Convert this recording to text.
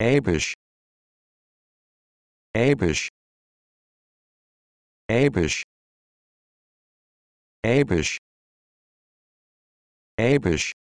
Abish Abish Abish Abish Abish